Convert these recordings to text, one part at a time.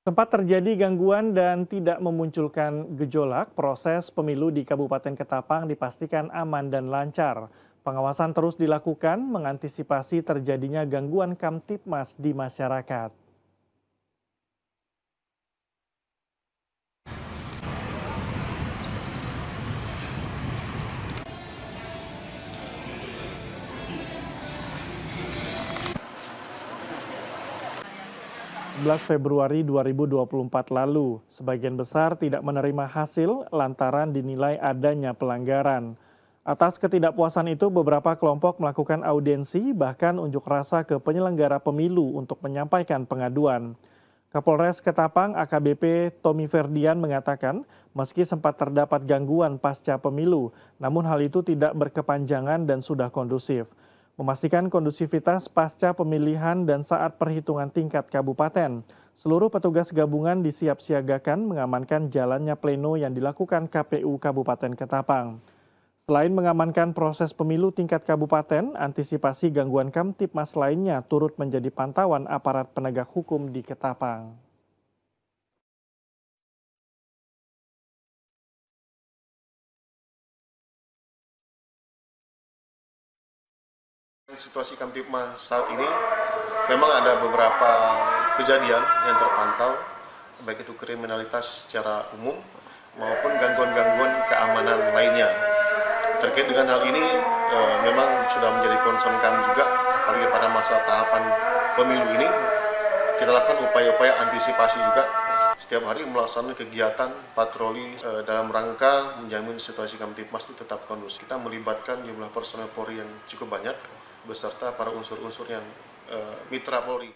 Tempat terjadi gangguan dan tidak memunculkan gejolak, proses pemilu di Kabupaten Ketapang dipastikan aman dan lancar. Pengawasan terus dilakukan mengantisipasi terjadinya gangguan kamtipmas di masyarakat. Februari 2024 lalu. Sebagian besar tidak menerima hasil lantaran dinilai adanya pelanggaran. Atas ketidakpuasan itu, beberapa kelompok melakukan audiensi bahkan unjuk rasa ke penyelenggara pemilu untuk menyampaikan pengaduan. Kapolres Ketapang AKBP Tommy Ferdian mengatakan, meski sempat terdapat gangguan pasca pemilu, namun hal itu tidak berkepanjangan dan sudah kondusif. Memastikan kondusivitas pasca pemilihan dan saat perhitungan tingkat kabupaten, seluruh petugas gabungan disiap-siagakan mengamankan jalannya pleno yang dilakukan KPU Kabupaten Ketapang. Selain mengamankan proses pemilu tingkat kabupaten, antisipasi gangguan kamtipmas lainnya turut menjadi pantauan aparat penegak hukum di Ketapang. situasi kamtipmas saat ini memang ada beberapa kejadian yang terpantau baik itu kriminalitas secara umum maupun gangguan-gangguan keamanan lainnya terkait dengan hal ini e, memang sudah menjadi concern kami juga apalagi pada masa tahapan pemilu ini kita lakukan upaya-upaya antisipasi juga setiap hari melaksanakan kegiatan patroli e, dalam rangka menjamin situasi Kamtipmas tetap kondusif. Kita melibatkan jumlah personel Polri yang cukup banyak beserta para unsur-unsur yang uh, mitra Polri.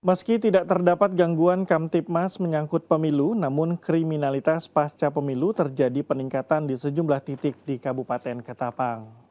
Meski tidak terdapat gangguan Kamtipmas menyangkut pemilu, namun kriminalitas pasca pemilu terjadi peningkatan di sejumlah titik di Kabupaten Ketapang.